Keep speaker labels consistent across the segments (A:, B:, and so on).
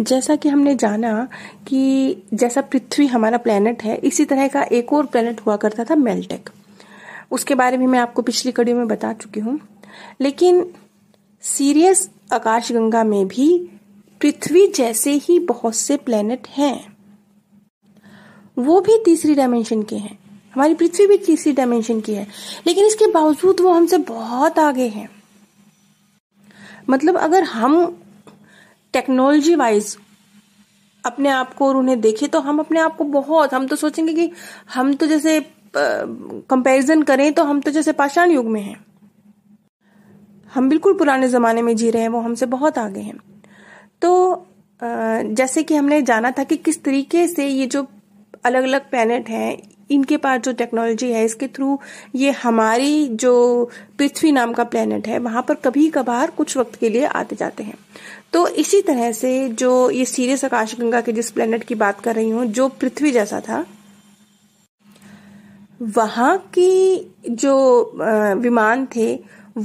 A: जैसा कि हमने जाना कि जैसा पृथ्वी हमारा प्लेनेट है इसी तरह का एक और प्लेनेट हुआ करता था मेलटेक उसके बारे में मैं आपको पिछली कड़ियों में बता चुकी हूं लेकिन सीरियस आकाशगंगा में भी पृथ्वी जैसे ही बहुत से प्लेनेट हैं वो भी तीसरी डायमेंशन के हैं हमारी पृथ्वी भी तीसरी डायमेंशन की है लेकिन इसके बावजूद वो हमसे बहुत आगे हैं मतलब अगर हम टेक्नोलॉजी वाइज अपने आप को और उन्हें देखे तो हम अपने आप को बहुत हम तो सोचेंगे कि हम तो जैसे कंपैरिजन करें तो हम तो जैसे पाषाण युग में हैं हम बिल्कुल पुराने ज़माने में जी रहे हैं वो हमसे बहुत आगे हैं तो आ, जैसे कि हमने जाना था कि किस तरीके से ये जो अलग अलग प्लानट हैं इनके पास जो टेक्नोलॉजी है इसके थ्रू ये हमारी जो पृथ्वी नाम का प्लेनेट है वहां पर कभी कभार कुछ वक्त के लिए आते जाते हैं तो इसी तरह से जो ये सीरियस आकाश गंगा के जिस प्लेनेट की बात कर रही हूँ जो पृथ्वी जैसा था वहां की जो विमान थे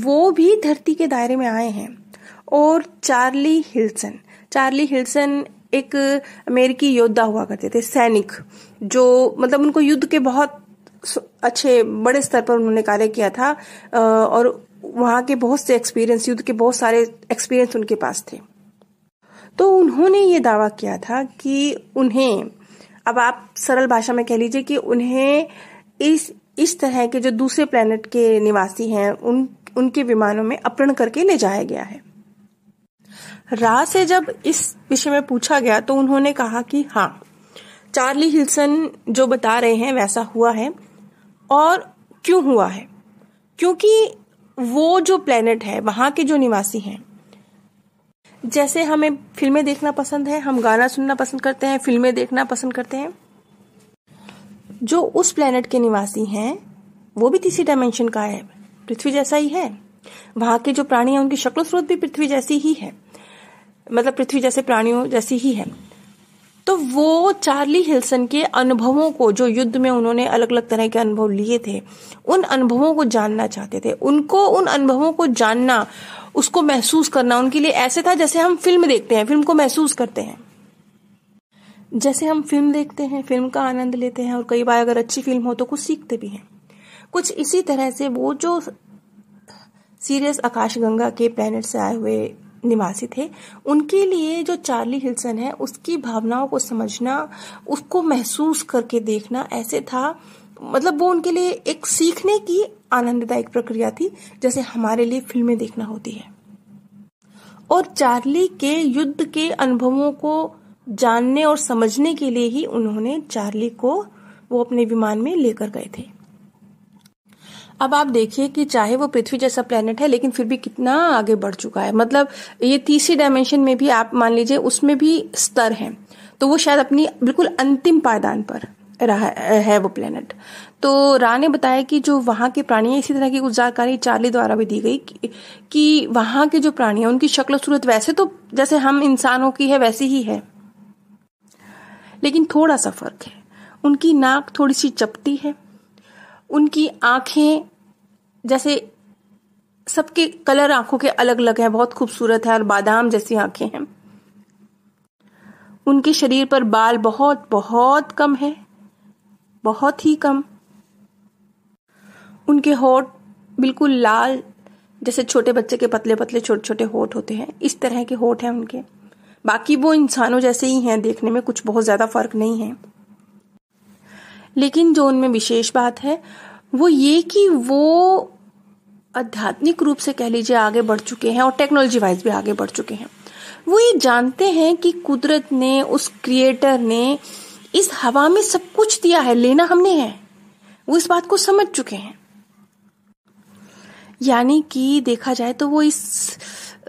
A: वो भी धरती के दायरे में आए हैं और चार्ली हिल्सन चार्ली हिल्सन एक अमेरिकी योद्धा हुआ करते थे सैनिक जो मतलब उनको युद्ध के बहुत अच्छे बड़े स्तर पर उन्होंने कार्य किया था और वहाँ के बहुत से एक्सपीरियंस युद्ध के बहुत सारे एक्सपीरियंस उनके पास थे तो उन्होंने ये दावा किया था कि उन्हें अब आप सरल भाषा में कह लीजिए कि उन्हें इस इस तरह के जो दूसरे प्लेनेट के निवासी हैं उन उनके विमानों में अपहरण करके ले जाया गया है रा से जब इस विषय में पूछा गया तो उन्होंने कहा कि हाँ चार्ली हिल्सन जो बता रहे हैं वैसा हुआ है और क्यों हुआ है क्योंकि वो जो प्लेनेट है वहां के जो निवासी हैं जैसे हमें फिल्में देखना पसंद है हम गाना सुनना पसंद करते हैं फिल्में देखना पसंद करते हैं जो उस प्लेनेट के निवासी हैं वो भी तीसरी डायमेंशन का है पृथ्वी जैसा ही है वहां के जो प्राणी हैं उनकी शक्ल स्रोत भी पृथ्वी जैसी ही है मतलब पृथ्वी जैसे प्राणियों जैसी ही है तो वो चार्ली हिल्सन के अनुभवों को जो युद्ध में उन्होंने अलग अलग तरह के अनुभव लिए थे उन अनुभवों को जानना चाहते थे उनको उन अनुभवों को जानना उसको महसूस करना उनके लिए ऐसे था जैसे हम फिल्म देखते हैं फिल्म को महसूस करते हैं जैसे हम फिल्म देखते हैं फिल्म का आनंद लेते हैं और कई बार अगर अच्छी फिल्म हो तो कुछ सीखते भी हैं कुछ इसी तरह से वो जो सीरियस आकाश गंगा के प्लेनेट से आए हुए निवासी थे उनके लिए जो चार्ली हिल्सन है उसकी भावनाओं को समझना उसको महसूस करके देखना ऐसे था मतलब वो उनके लिए एक सीखने की आनंददायक प्रक्रिया थी जैसे हमारे लिए फिल्में देखना होती है और चार्ली के युद्ध के अनुभवों को जानने और समझने के लिए ही उन्होंने चार्ली को वो अपने विमान में लेकर गए थे अब आप देखिए कि चाहे वो पृथ्वी जैसा प्लेनेट है लेकिन फिर भी कितना आगे बढ़ चुका है मतलब ये तीसरी डायमेंशन में भी आप मान लीजिए उसमें भी स्तर है तो वो शायद अपनी बिल्कुल अंतिम पायदान पर रहा है वो प्लेनेट तो रा ने बताया कि जो वहाँ के प्राणी हैं इसी तरह की कुछ जानकारी चार्ली द्वारा भी दी गई कि, कि वहाँ के जो प्राणी हैं उनकी शक्ल सूरत वैसे तो जैसे हम इंसानों की है वैसी ही है लेकिन थोड़ा सा फर्क है उनकी नाक थोड़ी सी चपटी है उनकी आंखें जैसे सबके कलर आंखों के अलग अलग है बहुत खूबसूरत है और बादाम जैसी आंखें हैं उनके शरीर पर बाल बहुत बहुत कम है बहुत ही कम उनके होठ बिल्कुल लाल जैसे छोटे बच्चे के पतले पतले छोटे छोटे होठ होते हैं इस तरह के होठ हैं उनके बाकी वो इंसानों जैसे ही हैं देखने में कुछ बहुत ज़्यादा फर्क नहीं है लेकिन जो उनमें विशेष बात है वो ये कि वो आध्यात्मिक रूप से कह लीजिए आगे बढ़ चुके हैं और टेक्नोलॉजी वाइज भी आगे बढ़ चुके हैं वो ये जानते हैं कि कुदरत ने उस क्रिएटर ने इस हवा में सब कुछ दिया है लेना हमने है वो इस बात को समझ चुके हैं यानी कि देखा जाए तो वो इस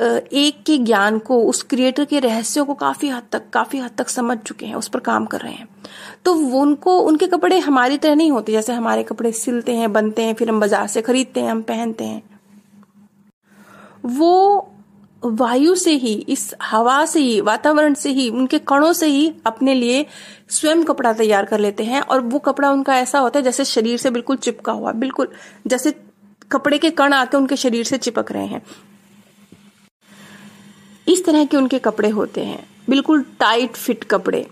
A: एक के ज्ञान को उस क्रिएटर के रहस्यों को काफी हद तक काफी हद तक समझ चुके हैं उस पर काम कर रहे हैं तो वो उनको उनके कपड़े हमारी तरह नहीं होते जैसे हमारे कपड़े सिलते हैं बनते हैं फिर हम बाजार से खरीदते हैं हम पहनते हैं वो वायु से ही इस हवा से ही वातावरण से ही उनके कणों से ही अपने लिए स्वयं कपड़ा तैयार कर लेते हैं और वो कपड़ा उनका ऐसा होता है जैसे शरीर से बिल्कुल चिपका हुआ बिल्कुल जैसे कपड़े के कण आके उनके शरीर से चिपक रहे हैं इस तरह के उनके कपड़े होते हैं बिल्कुल टाइट फिट कपड़े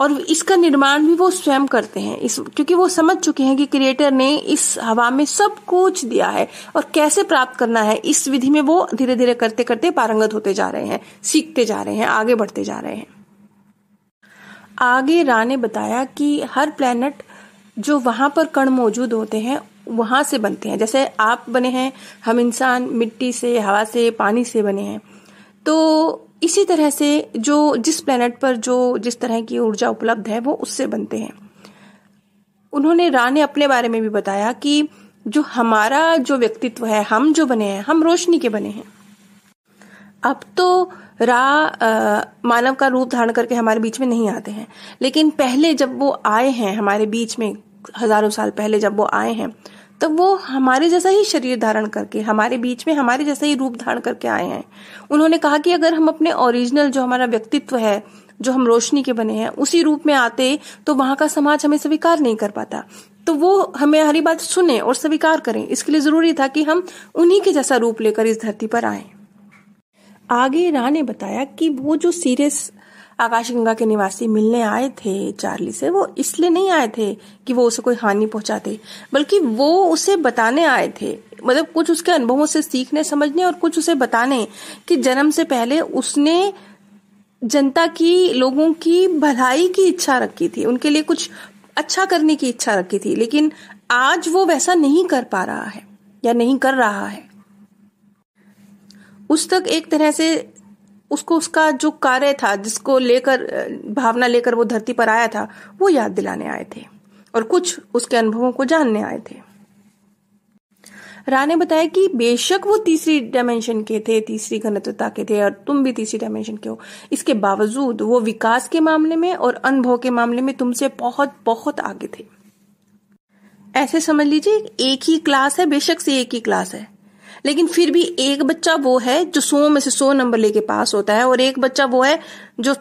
A: और इसका निर्माण भी वो स्वयं करते हैं इस क्योंकि वो समझ चुके हैं कि क्रिएटर ने इस हवा में सब कुछ दिया है और कैसे प्राप्त करना है इस विधि में वो धीरे धीरे करते करते पारंगत होते जा रहे हैं सीखते जा रहे हैं आगे बढ़ते जा रहे हैं आगे रा ने बताया कि हर प्लेनेट जो वहां पर कण मौजूद होते हैं वहां से बनते हैं जैसे आप बने हैं हम इंसान मिट्टी से हवा से पानी से बने हैं तो इसी तरह से जो जिस प्लेनेट पर जो जिस तरह की ऊर्जा उपलब्ध है वो उससे बनते हैं उन्होंने रा ने अपने बारे में भी बताया कि जो हमारा जो व्यक्तित्व है हम जो बने हैं हम रोशनी के बने हैं अब तो रा आ, मानव का रूप धारण करके हमारे बीच में नहीं आते हैं लेकिन पहले जब वो आए हैं हमारे बीच में हजारों साल पहले जब वो आए हैं तो वो हमारे जैसा ही शरीर धारण करके हमारे बीच में हमारे जैसा ही रूप धारण करके आए हैं उन्होंने कहा कि अगर हम अपने ओरिजिनल जो हमारा व्यक्तित्व है जो हम रोशनी के बने हैं उसी रूप में आते तो वहां का समाज हमें स्वीकार नहीं कर पाता तो वो हमें हरी बात सुने और स्वीकार करें इसके लिए जरूरी था कि हम उन्हीं के जैसा रूप लेकर इस धरती पर आए आगे रा ने बताया कि वो जो सीरियस आकाशगंगा के निवासी मिलने आए थे चार्ली से वो इसलिए नहीं आए थे कि वो उसे कोई हानि पहुंचाते बल्कि वो उसे बताने आए थे मतलब कुछ उसके अनुभवों से सीखने समझने और कुछ उसे बताने कि जन्म से पहले उसने जनता की लोगों की भलाई की इच्छा रखी थी उनके लिए कुछ अच्छा करने की इच्छा रखी थी लेकिन आज वो वैसा नहीं कर पा रहा है या नहीं कर रहा है उस तक एक तरह से उसको उसका जो कार्य था जिसको लेकर भावना लेकर वो धरती पर आया था वो याद दिलाने आए थे और कुछ उसके अनुभवों को जानने आए थे रा ने बताया कि बेशक वो तीसरी डायमेंशन के थे तीसरी घनत्वता के थे और तुम भी तीसरी डायमेंशन के हो इसके बावजूद वो विकास के मामले में और अनुभव के मामले में तुमसे बहुत बहुत आगे थे ऐसे समझ लीजिए एक ही क्लास है बेशक से एक ही क्लास है लेकिन फिर भी एक बच्चा वो है जो सौ में से सौ नंबर लेके पास होता है और एक बच्चा वो है जो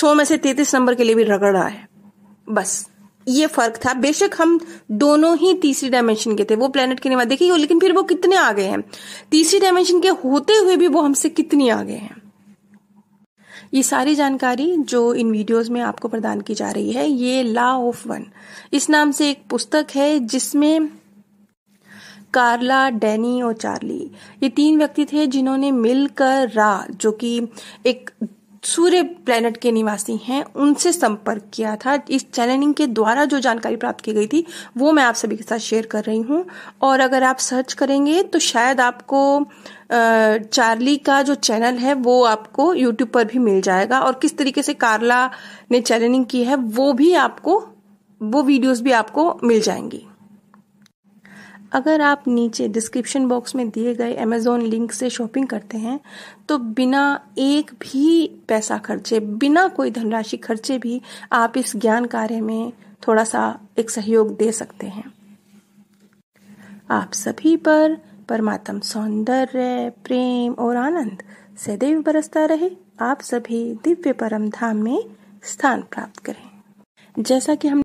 A: सौ में से तैतीस नंबर के लिए भी रगड़ रहा है बस ये फर्क था बेशक हम दोनों ही तीसरी डायमेंशन के थे वो प्लेनेट के निवा देखिए लेकिन फिर वो कितने आगे हैं तीसरी डायमेंशन के होते हुए भी वो हमसे कितनी आगे हैं ये सारी जानकारी जो इन वीडियोस में आपको प्रदान की जा रही है ये लॉ ऑफ वन इस नाम से एक पुस्तक है जिसमें कार्ला डैनी और चार्ली ये तीन व्यक्ति थे जिन्होंने मिलकर रा जो कि एक सूर्य प्लेनेट के निवासी हैं उनसे संपर्क किया था इस चैनलिंग के द्वारा जो जानकारी प्राप्त की गई थी वो मैं आप सभी के साथ शेयर कर रही हूँ और अगर आप सर्च करेंगे तो शायद आपको चार्ली का जो चैनल है वो आपको यूट्यूब पर भी मिल जाएगा और किस तरीके से कार्ला ने चैनलिंग की है वो भी आपको वो वीडियोस भी आपको मिल जाएंगी अगर आप नीचे डिस्क्रिप्शन बॉक्स में दिए गए अमेजोन लिंक से शॉपिंग करते हैं तो बिना एक भी पैसा खर्चे बिना कोई धनराशि खर्चे भी आप इस ज्ञान कार्य में थोड़ा सा एक सहयोग दे सकते हैं आप सभी पर परमात्म सौंदर्य प्रेम और आनंद सदैव बरसता रहे आप सभी दिव्य परम धाम में स्थान प्राप्त करें जैसा कि हम